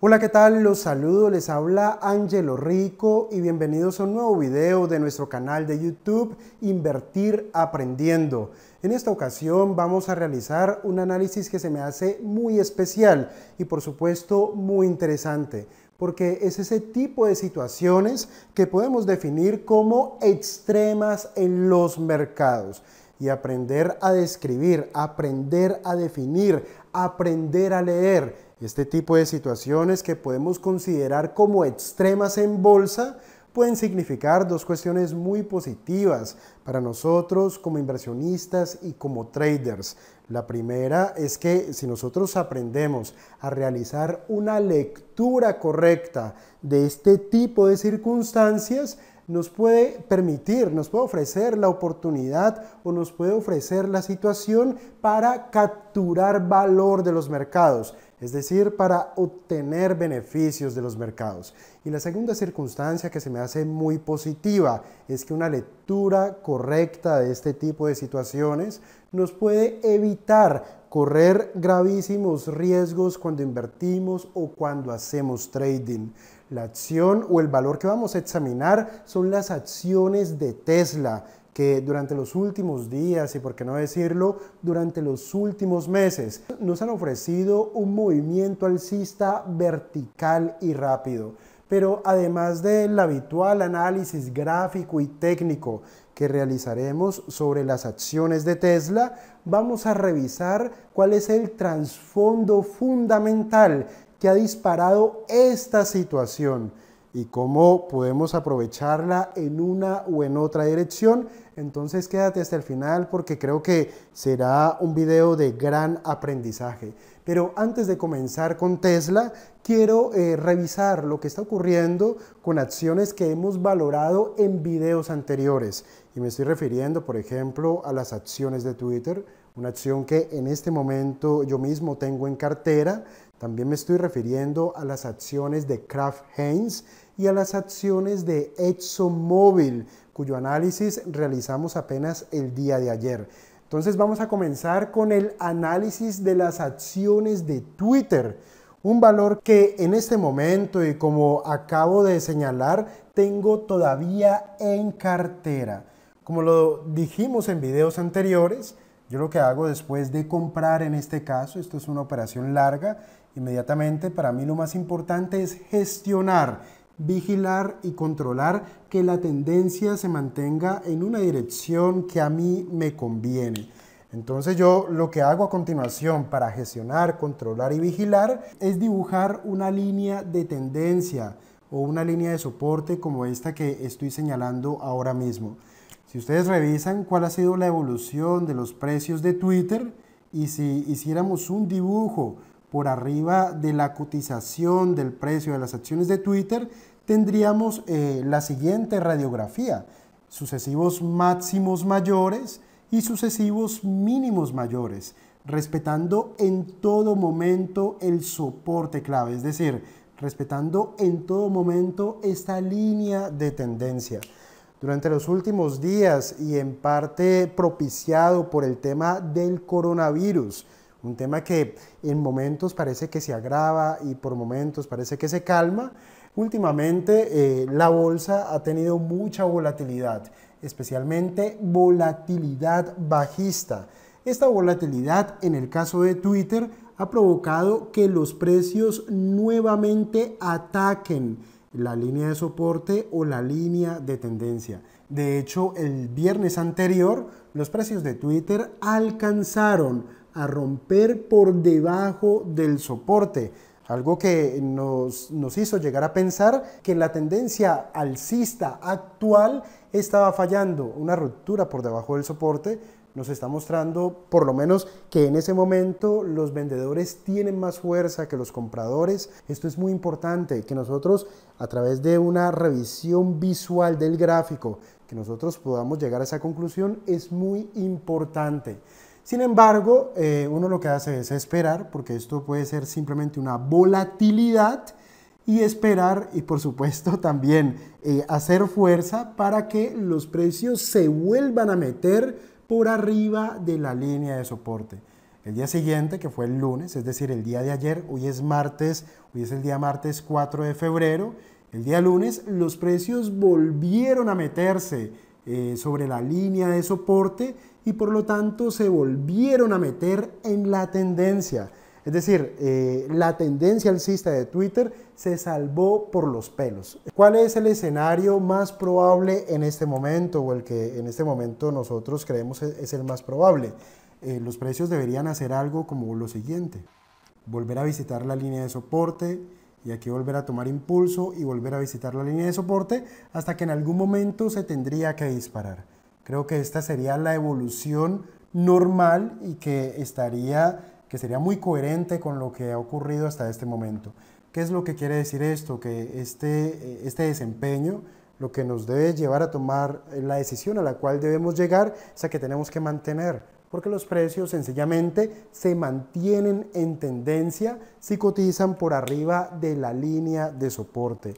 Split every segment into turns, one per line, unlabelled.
Hola, ¿qué tal? Los saludo, les habla Angelo Rico y bienvenidos a un nuevo video de nuestro canal de YouTube Invertir Aprendiendo. En esta ocasión vamos a realizar un análisis que se me hace muy especial y por supuesto muy interesante, porque es ese tipo de situaciones que podemos definir como extremas en los mercados y aprender a describir, aprender a definir, aprender a leer este tipo de situaciones que podemos considerar como extremas en bolsa pueden significar dos cuestiones muy positivas para nosotros como inversionistas y como traders. La primera es que si nosotros aprendemos a realizar una lectura correcta de este tipo de circunstancias, nos puede permitir, nos puede ofrecer la oportunidad o nos puede ofrecer la situación para capturar valor de los mercados es decir, para obtener beneficios de los mercados. Y la segunda circunstancia que se me hace muy positiva es que una lectura correcta de este tipo de situaciones nos puede evitar correr gravísimos riesgos cuando invertimos o cuando hacemos trading. La acción o el valor que vamos a examinar son las acciones de Tesla, que durante los últimos días y por qué no decirlo, durante los últimos meses nos han ofrecido un movimiento alcista vertical y rápido. Pero además del habitual análisis gráfico y técnico que realizaremos sobre las acciones de Tesla, vamos a revisar cuál es el trasfondo fundamental que ha disparado esta situación y cómo podemos aprovecharla en una o en otra dirección. Entonces quédate hasta el final porque creo que será un video de gran aprendizaje. Pero antes de comenzar con Tesla, quiero eh, revisar lo que está ocurriendo con acciones que hemos valorado en videos anteriores. Y me estoy refiriendo, por ejemplo, a las acciones de Twitter, una acción que en este momento yo mismo tengo en cartera. También me estoy refiriendo a las acciones de Kraft Heinz y a las acciones de ExxonMobil, cuyo análisis realizamos apenas el día de ayer. Entonces vamos a comenzar con el análisis de las acciones de Twitter, un valor que en este momento y como acabo de señalar, tengo todavía en cartera. Como lo dijimos en videos anteriores, yo lo que hago después de comprar en este caso, esto es una operación larga, inmediatamente para mí lo más importante es gestionar vigilar y controlar que la tendencia se mantenga en una dirección que a mí me conviene. Entonces yo lo que hago a continuación para gestionar, controlar y vigilar es dibujar una línea de tendencia o una línea de soporte como esta que estoy señalando ahora mismo. Si ustedes revisan cuál ha sido la evolución de los precios de Twitter y si hiciéramos un dibujo por arriba de la cotización del precio de las acciones de Twitter, tendríamos eh, la siguiente radiografía, sucesivos máximos mayores y sucesivos mínimos mayores, respetando en todo momento el soporte clave, es decir, respetando en todo momento esta línea de tendencia. Durante los últimos días y en parte propiciado por el tema del coronavirus, un tema que en momentos parece que se agrava y por momentos parece que se calma. Últimamente eh, la bolsa ha tenido mucha volatilidad, especialmente volatilidad bajista. Esta volatilidad en el caso de Twitter ha provocado que los precios nuevamente ataquen la línea de soporte o la línea de tendencia. De hecho, el viernes anterior los precios de Twitter alcanzaron a romper por debajo del soporte. Algo que nos, nos, hizo llegar a pensar que la tendencia alcista actual estaba fallando. Una ruptura por debajo del soporte nos está mostrando, por lo menos, que en ese momento los vendedores tienen más fuerza que los compradores. Esto es muy importante, que nosotros a través de una revisión visual del gráfico, que nosotros podamos llegar a esa conclusión es muy importante. Sin embargo, eh, uno lo que hace es esperar, porque esto puede ser simplemente una volatilidad y esperar y por supuesto también eh, hacer fuerza para que los precios se vuelvan a meter por arriba de la línea de soporte. El día siguiente, que fue el lunes, es decir, el día de ayer, hoy es martes, hoy es el día martes 4 de febrero, el día lunes los precios volvieron a meterse eh, sobre la línea de soporte y por lo tanto se volvieron a meter en la tendencia. Es decir, eh, la tendencia alcista de Twitter se salvó por los pelos. ¿Cuál es el escenario más probable en este momento o el que en este momento nosotros creemos e-, es el más probable? Eh, los precios deberían hacer algo como lo siguiente. Volver a visitar la línea de soporte, y aquí volver a tomar impulso y volver a visitar la línea de soporte hasta que en algún momento se tendría que disparar. Creo que esta sería la evolución normal y que que sería muy coherente con lo que ha ocurrido hasta este momento. ¿Qué es lo que quiere decir esto? Que este, este desempeño lo que nos debe llevar a tomar la decisión a la cual debemos llegar es a que tenemos que mantener porque los precios sencillamente se mantienen en tendencia si cotizan por arriba de la línea de soporte.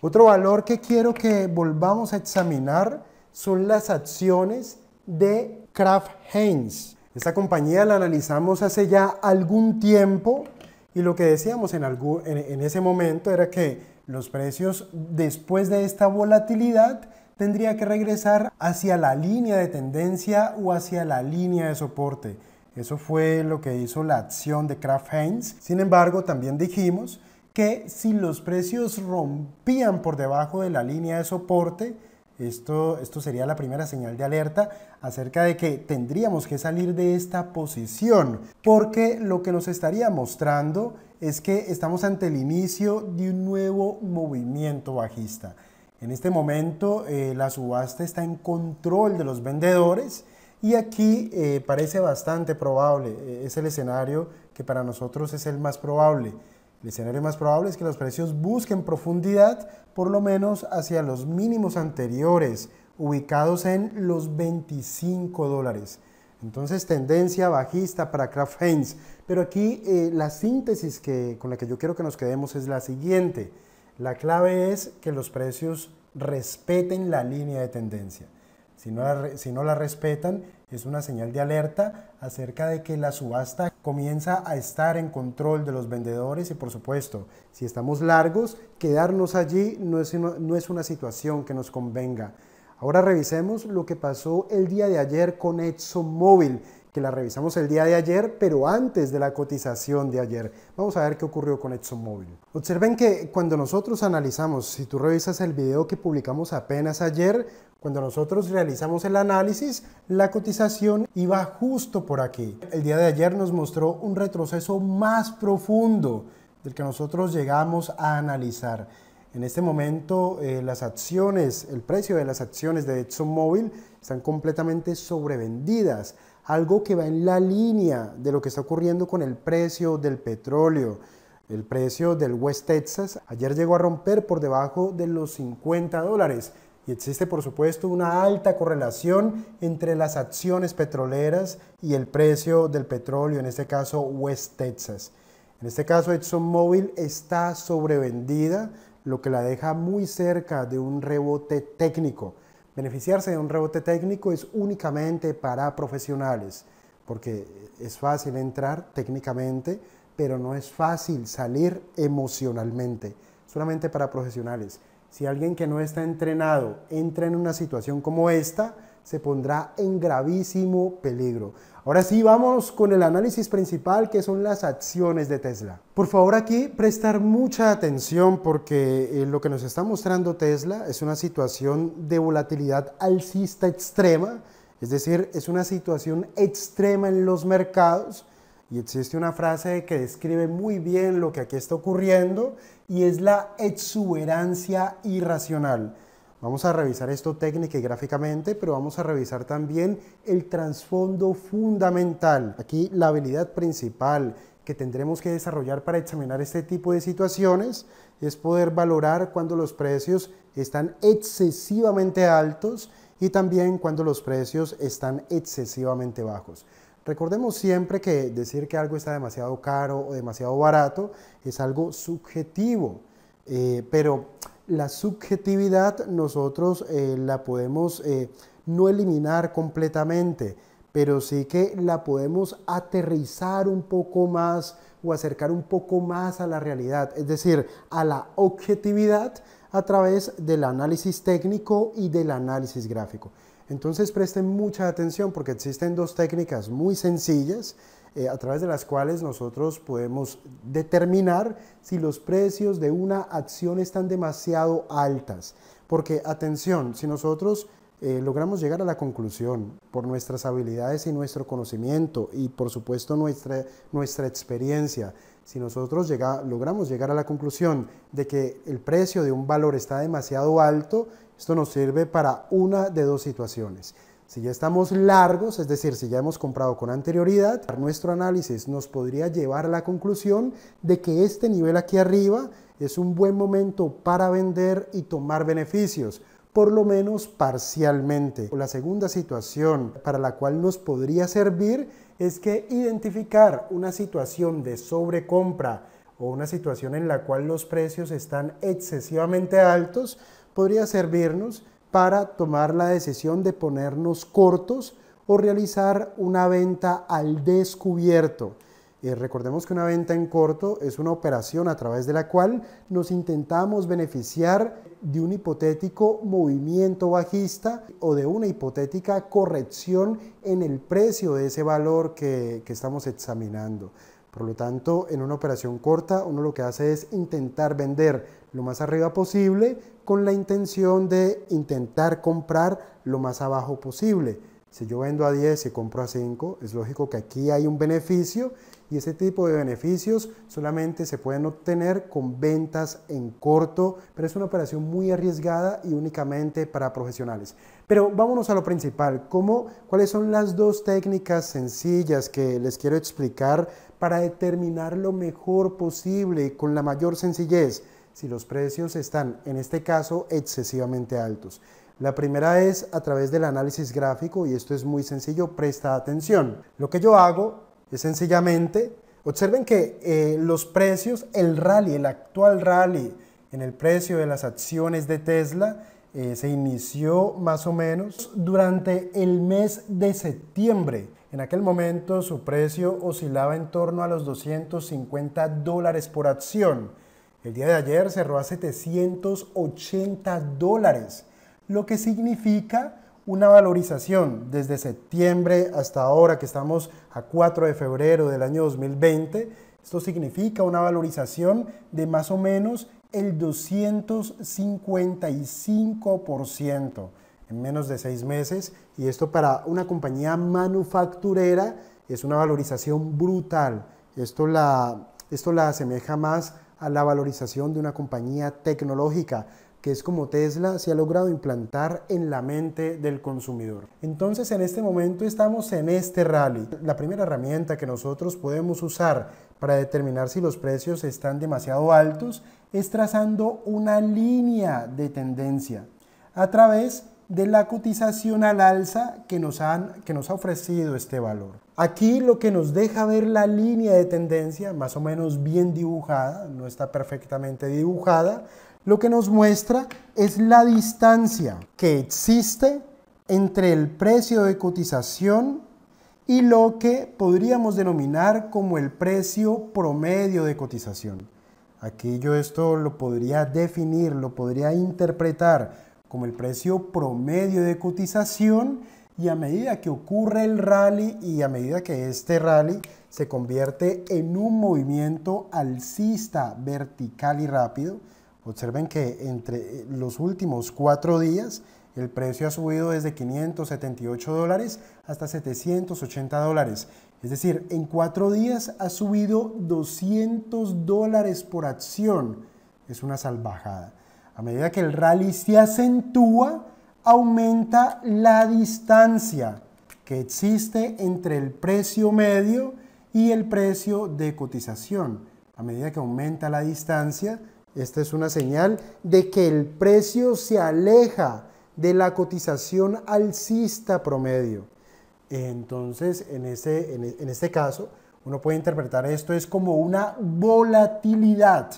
Otro valor que quiero que volvamos a examinar son las acciones de Kraft Heinz. Esta compañía la analizamos hace ya algún tiempo y lo que decíamos en, en ese momento era que los precios después de esta volatilidad tendría que regresar hacia la línea de tendencia o hacia la línea de soporte. Eso fue lo que hizo la acción de Kraft Heinz. Sin embargo, también dijimos que si los precios rompían por debajo de la línea de soporte, esto, esto sería la primera señal de alerta acerca de que tendríamos que salir de esta posición, porque lo que nos estaría mostrando es que estamos ante el inicio de un nuevo movimiento bajista. En este momento eh, la subasta está en control de los vendedores y aquí eh, parece bastante probable, eh, es el escenario que para nosotros es el más probable. El escenario más probable es que los precios busquen profundidad por lo menos hacia los mínimos anteriores, ubicados en los 25 dólares. Entonces tendencia bajista para Kraft Heinz. Pero aquí la síntesis que, con la que yo quiero que nos quedemos es la siguiente. La clave es que los precios respeten la línea de tendencia. Si no, la, respetan, es una señal de alerta acerca de que la subasta comienza a estar en control de los vendedores y por supuesto, si estamos largos, quedarnos allí no es no es una situación que nos convenga. Ahora revisemos lo que pasó el día de ayer con ExxonMobil que la revisamos el día de ayer, pero antes de la cotización de ayer. Vamos a ver qué ocurrió con ExxonMobil. Observen que cuando nosotros analizamos, si tú revisas el video que publicamos apenas ayer, cuando nosotros realizamos el análisis, la cotización iba justo por aquí. El día de ayer nos mostró un retroceso más profundo del que nosotros llegamos a analizar. En este momento eh, las acciones, el precio de las acciones de ExxonMobil están completamente sobrevendidas algo que va en la línea de lo que está ocurriendo con el precio del petróleo. El precio del West Texas ayer llegó a romper por debajo de los 50 dólares y existe por supuesto una alta correlación entre las acciones petroleras y el precio del petróleo, en este caso West Texas. En este caso ExxonMobil está sobrevendida, lo que la deja muy cerca de un rebote técnico. Beneficiarse de un rebote técnico es únicamente para profesionales, porque es fácil entrar técnicamente, pero no es fácil salir emocionalmente, solamente para profesionales. Si alguien que no está entrenado entra en una situación como esta, se pondrá en gravísimo peligro. Ahora sí, vamos con el análisis principal que son las acciones de Tesla. Por favor aquí prestar mucha atención porque eh, lo que nos está mostrando Tesla es una situación de volatilidad alcista extrema, es decir, es una situación extrema en los mercados y existe una frase que describe muy bien lo que aquí está ocurriendo y es la exuberancia irracional. Vamos a revisar esto técnicamente y gráficamente, pero vamos a revisar también el trasfondo fundamental. Aquí la habilidad principal que tendremos que desarrollar para examinar este tipo de situaciones es poder valorar cuando los precios están excesivamente altos y también cuando los precios están excesivamente bajos. Recordemos siempre que decir que algo está demasiado caro o demasiado barato es algo subjetivo, eh, pero la subjetividad nosotros eh, la podemos eh, no eliminar completamente, pero sí que la podemos aterrizar un poco más o acercar un poco más a la realidad, es decir, a la objetividad a través del análisis técnico y del análisis gráfico. Entonces presten mucha atención porque existen dos técnicas muy sencillas eh, a través de las cuales nosotros podemos determinar si los precios de una acción están demasiado altas. Porque atención, si nosotros eh, logramos llegar a la conclusión por nuestras habilidades y nuestro conocimiento y por supuesto nuestra, experiencia. Si nosotros logramos llegar a la conclusión de que el precio de un valor está demasiado alto, esto nos sirve para una de dos situaciones. Si ya estamos largos, es decir, si ya hemos comprado con anterioridad, nuestro análisis nos podría llevar a la conclusión de que este nivel aquí arriba es un buen momento para vender y tomar beneficios por lo menos parcialmente. La segunda situación para la cual nos podría servir es que identificar una situación de sobrecompra o una situación en la cual los precios están excesivamente altos podría servirnos para tomar la decisión de ponernos cortos o realizar una venta al descubierto. Eh, recordemos que una venta en corto es una operación a través de la cual nos intentamos beneficiar de un hipotético movimiento bajista o de una hipotética corrección en el precio de ese valor que estamos examinando. Por lo tanto, en una operación corta, uno lo que hace es intentar vender lo más arriba posible con la intención de intentar comprar lo más abajo posible. Si yo vendo a 10 y compro a 5, es lógico que aquí hay un beneficio y ese tipo de beneficios solamente se pueden obtener con ventas en corto, pero es una operación muy arriesgada y únicamente para profesionales. Pero vámonos a lo principal, ¿cómo, ¿cuáles son las dos técnicas sencillas que les quiero explicar para determinar lo mejor posible con la mayor sencillez si los precios están, en este caso, excesivamente altos. La primera es a través del análisis gráfico y esto es muy sencillo, presta atención. Lo que yo hago es sencillamente, observen que eh, los precios, el rally, el actual rally en el precio de las acciones de Tesla eh, se inició más o menos durante el mes de septiembre. En aquel momento su precio oscilaba en torno a los 250 dólares por acción. El día de ayer cerró a 780 dólares, lo que significa una valorización desde septiembre hasta ahora que estamos a 4 de febrero del año 2020. Esto significa una valorización de más o menos el 255% en menos de seis meses y esto para una compañía manufacturera es una valorización brutal. Esto la, esto la asemeja más a la valorización de una compañía tecnológica que es como Tesla se ha logrado implantar en la mente del consumidor. Entonces en este momento estamos en este rally. La primera herramienta que nosotros podemos usar para determinar si los precios están demasiado altos es trazando una línea de tendencia a través de la cotización al alza que nos, han, que nos ha ofrecido este valor. Aquí lo que nos deja ver la línea de tendencia, más o menos bien dibujada, no está perfectamente dibujada, lo que nos muestra es la distancia que existe entre el precio de cotización y lo que podríamos denominar como el precio promedio de cotización. Aquí yo esto lo podría definir, lo podría interpretar como el precio promedio de cotización y a medida que ocurre el rally y a medida que este rally se convierte en un movimiento alcista vertical y rápido, observen que entre los últimos cuatro días el precio ha subido desde 578 dólares hasta 780 dólares. Es decir, en cuatro días ha subido 200 dólares por acción. Es una salvajada. A medida que el rally se acentúa, aumenta la distancia que existe entre el precio medio y el precio de cotización. A medida que aumenta la distancia, esta es una señal de que el precio se aleja de la cotización alcista promedio. Entonces, en, en este caso, uno puede interpretar esto es como una volatilidad,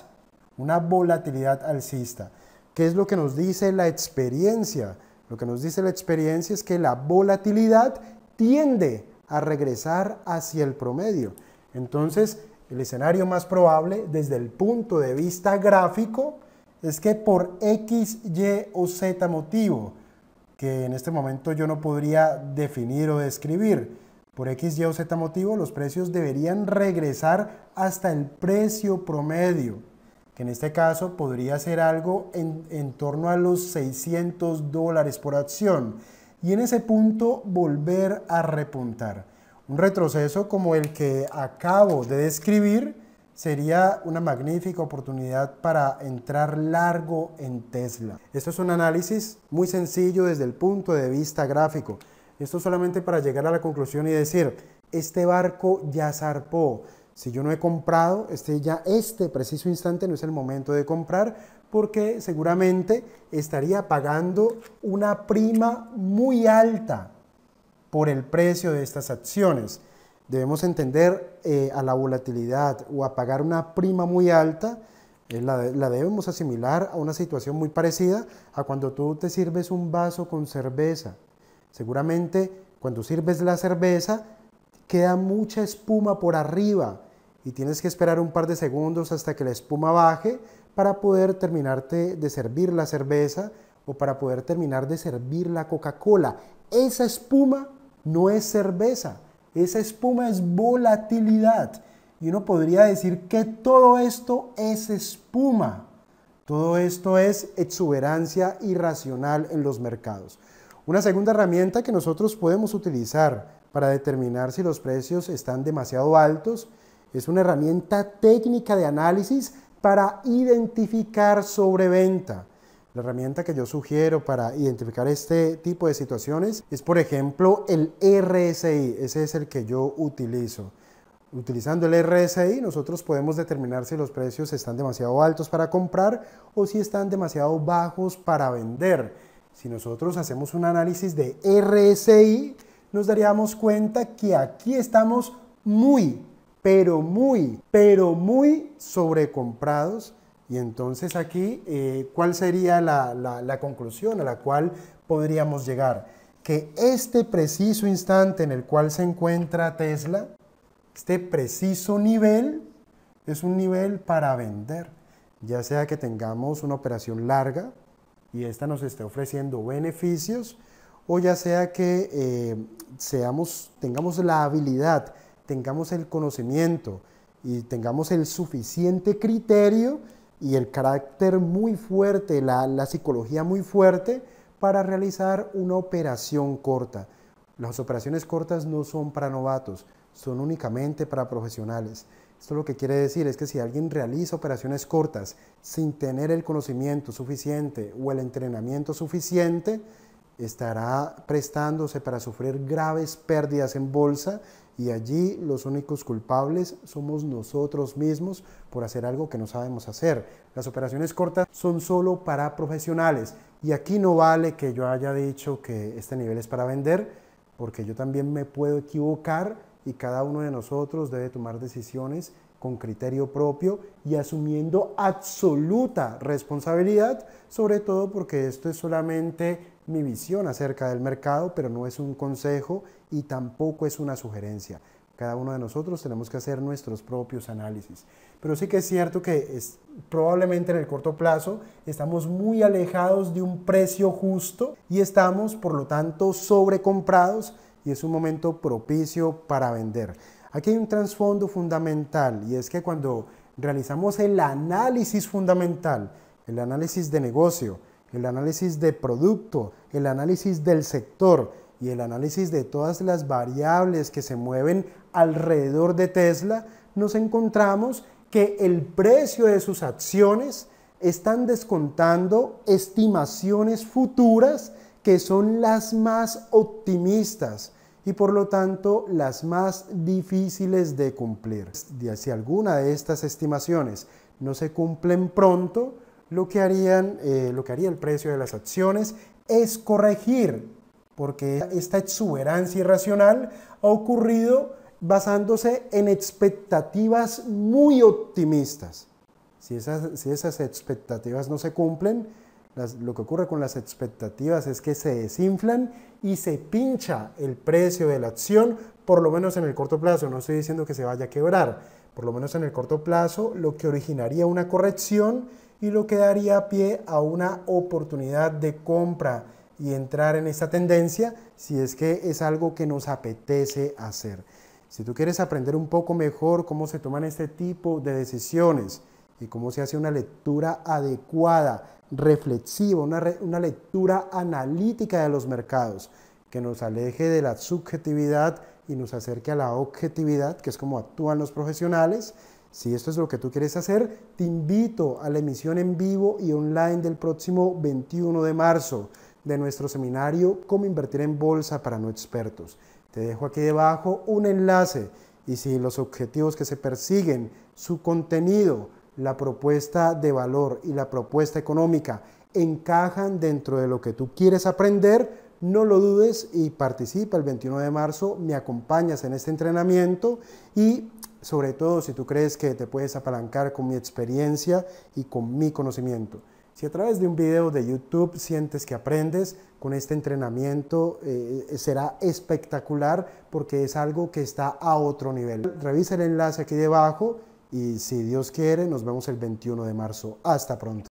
una volatilidad alcista. ¿Qué es lo que nos dice la experiencia? Lo que nos dice la experiencia es que la volatilidad tiende a regresar hacia el promedio. Entonces, el escenario más probable desde el punto de vista gráfico es que por X, Y o Z motivo, que en este momento yo no podría definir o describir, por X, Y o Z motivo los precios deberían regresar hasta el precio promedio que en este caso podría ser algo en, en torno a los 600 dólares por acción, y en ese punto volver a repuntar. Un retroceso como el que acabo de describir sería una magnífica oportunidad para entrar largo en Tesla. Esto es un análisis muy sencillo desde el punto de vista gráfico. Esto solamente para llegar a la conclusión y decir, este barco ya zarpó, si yo no he comprado, este ya este preciso instante no es el momento de comprar porque seguramente estaría pagando una prima muy alta por el precio de estas acciones. Debemos entender eh, a la volatilidad o a pagar una prima muy alta, eh, la, la debemos asimilar a una situación muy parecida a cuando tú te sirves un vaso con cerveza. Seguramente cuando sirves la cerveza queda mucha espuma por arriba y tienes que esperar un par de segundos hasta que la espuma baje para poder terminarte de servir la cerveza o para poder terminar de servir la Coca-Cola. Esa espuma no es cerveza, esa espuma es volatilidad. Y uno podría decir que todo esto es espuma. Todo esto es exuberancia irracional en los mercados. Una segunda herramienta que nosotros podemos utilizar para determinar si los precios están demasiado altos es una herramienta técnica de análisis para identificar sobreventa. La herramienta que yo sugiero para identificar este tipo de situaciones es, por ejemplo, el RSI. Ese es el que yo utilizo. Utilizando el RSI, nosotros podemos determinar si los precios están demasiado altos para comprar o si están demasiado bajos para vender. Si nosotros hacemos un análisis de RSI, nos daríamos cuenta que aquí estamos muy, pero muy, pero muy sobrecomprados. Y entonces aquí, eh, ¿cuál sería la, la, conclusión a la cual podríamos llegar? Que este preciso instante en el cual se encuentra Tesla, este preciso nivel, es un nivel para vender. Ya sea que tengamos una operación larga y esta nos esté ofreciendo beneficios, o ya sea que eh, seamos, tengamos la habilidad tengamos el conocimiento y tengamos el suficiente criterio y el carácter muy fuerte, la, la psicología muy fuerte para realizar una operación corta. Las operaciones cortas no son para novatos, son únicamente para profesionales. Esto lo que quiere decir es que si alguien realiza operaciones cortas sin tener el conocimiento suficiente o el entrenamiento suficiente, estará prestándose para sufrir graves pérdidas en bolsa y allí los únicos culpables somos nosotros mismos por hacer algo que no sabemos hacer. Las operaciones cortas son solo para profesionales y aquí no vale que yo haya dicho que este nivel es para vender porque yo también me puedo equivocar y cada uno de nosotros debe tomar decisiones con criterio propio y asumiendo absoluta responsabilidad, sobre todo porque esto es solamente mi visión acerca del mercado, pero no es un consejo y tampoco es una sugerencia. Cada uno de nosotros tenemos que hacer nuestros propios análisis. Pero sí que es cierto que es, probablemente en el corto plazo estamos muy alejados de un precio justo y estamos, por lo tanto, sobrecomprados y es un momento propicio para vender. Aquí hay un trasfondo fundamental y es que cuando realizamos el análisis fundamental, el análisis de negocio, el análisis de producto, el análisis del sector y el análisis de todas las variables que se mueven alrededor de Tesla, nos encontramos que el precio de sus acciones están descontando estimaciones futuras que son las más optimistas y por lo tanto las más difíciles de cumplir. Si alguna de estas estimaciones no se cumplen pronto, eh, lo que, haría el precio de las acciones es corregir, porque esta exuberancia irracional ha ocurrido basándose en expectativas muy optimistas. Si esas, expectativas no se cumplen, lo que ocurre con las expectativas es que se desinflan y se pincha el precio de la acción, por lo menos en el corto plazo. No estoy diciendo que se vaya a quebrar, por lo menos en el corto plazo, lo que originaría una corrección y lo que daría pie a una oportunidad de compra y entrar en esta tendencia si es que es algo que nos apetece hacer. Si tú quieres aprender un poco mejor cómo se toman este tipo de decisiones y cómo se hace una lectura adecuada, reflexiva, una, una lectura analítica de los mercados, que nos aleje de la subjetividad y nos acerque a la objetividad, que es como actúan los profesionales, si esto es lo que tú quieres hacer, te invito a la emisión en vivo y online del próximo 21 de marzo de nuestro seminario Cómo invertir en bolsa para no expertos. Te dejo aquí debajo un enlace y si los objetivos que se persiguen, su contenido, la propuesta de valor y la propuesta económica encajan dentro de lo que tú quieres aprender, no lo dudes y participa el 21 de marzo, me acompañas en este entrenamiento y sobre todo si tú crees que te puedes apalancar con mi experiencia y con mi conocimiento. Si a través de un video de YouTube sientes que aprendes con este entrenamiento, eh, eh, será espectacular porque es algo que está a otro nivel. Revisa el enlace aquí debajo y si Dios quiere, nos vemos el 21 de marzo. Hasta pronto.